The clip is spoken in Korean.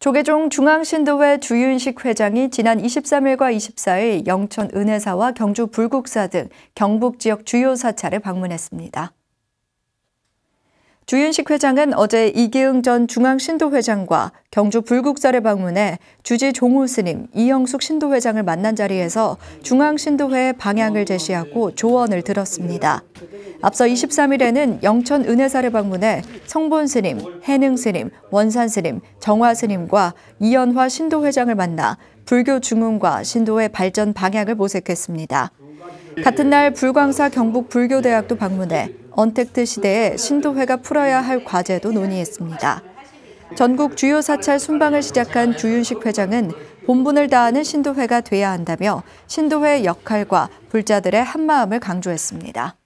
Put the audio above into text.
조계종 중앙신도회 주윤식 회장이 지난 23일과 24일 영천 은혜사와 경주 불국사 등 경북 지역 주요 사찰을 방문했습니다. 주윤식 회장은 어제 이기흥 전 중앙신도회장과 경주 불국사를 방문해 주지 종우 스님, 이영숙 신도회장을 만난 자리에서 중앙신도회의 방향을 제시하고 조언을 들었습니다. 앞서 23일에는 영천 은혜사를 방문해 성본 스님, 해능 스님, 원산 스님, 정화 스님과 이연화 신도 회장을 만나 불교 중흥과 신도의 발전 방향을 모색했습니다. 같은 날 불광사 경북 불교대학도 방문해 언택트 시대에 신도회가 풀어야 할 과제도 논의했습니다. 전국 주요 사찰 순방을 시작한 주윤식 회장은 본분을 다하는 신도회가 돼야 한다며 신도회의 역할과 불자들의 한마음을 강조했습니다.